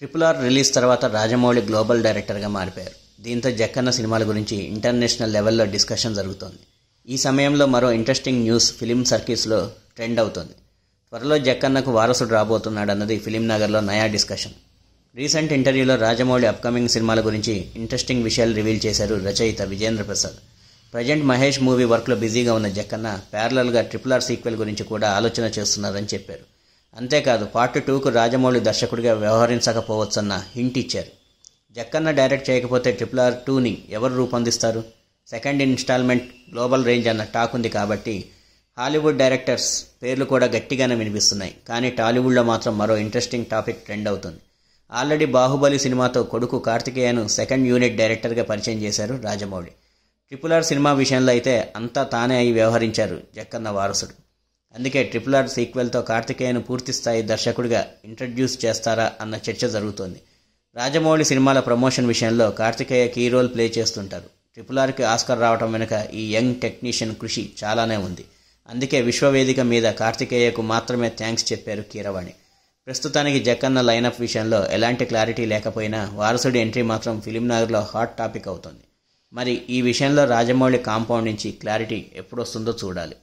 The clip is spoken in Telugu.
ట్రిపుల్ ఆర్ రిలీజ్ తర్వాత రాజమౌళి గ్లోబల్ డైరెక్టర్గా మారిపోయారు దీంతో జక్కన్న సినిమాల గురించి ఇంటర్నేషనల్ లెవెల్లో డిస్కషన్ జరుగుతోంది ఈ సమయంలో మరో ఇంట్రెస్టింగ్ న్యూస్ ఫిలిం సర్కిల్స్లో ట్రెండ్ అవుతోంది త్వరలో జక్కన్నకు వారసుడు అన్నది ఫిలిం నగర్లో నయా డిస్కషన్ రీసెంట్ ఇంటర్వ్యూలో రాజమౌళి అప్కమింగ్ సినిమాల గురించి ఇంట్రెస్టింగ్ విషయాలు రివీల్ చేశారు రచయిత విజేంద్ర ప్రసాద్ ప్రజెంట్ మహేష్ మూవీ వర్క్లో బిజీగా ఉన్న జక్కన్న ప్యారలల్గా ట్రిపుల్ ఆర్ సీక్వెల్ గురించి కూడా ఆలోచన చేస్తున్నారని చెప్పారు అంతేకాదు పార్ట్ టూకు రాజమౌళి దర్శకుడిగా వ్యవహరించకపోవచ్చన్న హింట్ ఇచ్చారు జక్కన్న డైరెక్ట్ చేయకపోతే ట్రిపుల్ ఆర్ టూని ఎవరు రూపొందిస్తారు సెకండ్ ఇన్స్టాల్మెంట్ గ్లోబల్ రేంజ్ అన్న టాక్ ఉంది కాబట్టి హాలీవుడ్ డైరెక్టర్స్ పేర్లు కూడా గట్టిగానే వినిపిస్తున్నాయి కానీ టాలీవుడ్లో మాత్రం మరో ఇంట్రెస్టింగ్ టాపిక్ ట్రెండ్ అవుతుంది ఆల్రెడీ బాహుబలి సినిమాతో కొడుకు కార్తికేయను సెకండ్ యూనిట్ డైరెక్టర్గా పరిచయం చేశారు రాజమౌళి ట్రిపుల్ ఆర్ సినిమా విషయంలో అయితే అంతా తానే అయి వ్యవహరించారు జక్కన్న వారసుడు అందుకే ట్రిపుల్ ఆర్ సీక్వెల్తో కార్తికేయను పూర్తిస్థాయి దర్శకుడిగా ఇంట్రడ్యూస్ చేస్తారా అన్న చర్చ జరుగుతోంది రాజమౌళి సినిమాల ప్రమోషన్ విషయంలో కార్తికేయ కీ రోల్ ప్లే చేస్తుంటారు ట్రిపుల్ ఆర్కి ఆస్కార్ రావడం వెనుక ఈ యంగ్ టెక్నీషియన్ కృషి చాలానే ఉంది అందుకే విశ్వవేదిక మీద కార్తికేయకు మాత్రమే థ్యాంక్స్ చెప్పారు కీరవాణి ప్రస్తుతానికి జక్కన్న లైనప్ విషయంలో ఎలాంటి క్లారిటీ లేకపోయినా వారసుడి ఎంట్రీ మాత్రం ఫిలింనగర్లో హాట్ టాపిక్ అవుతుంది మరి ఈ విషయంలో రాజమౌళి కాంపౌండ్ నుంచి క్లారిటీ ఎప్పుడొస్తుందో చూడాలి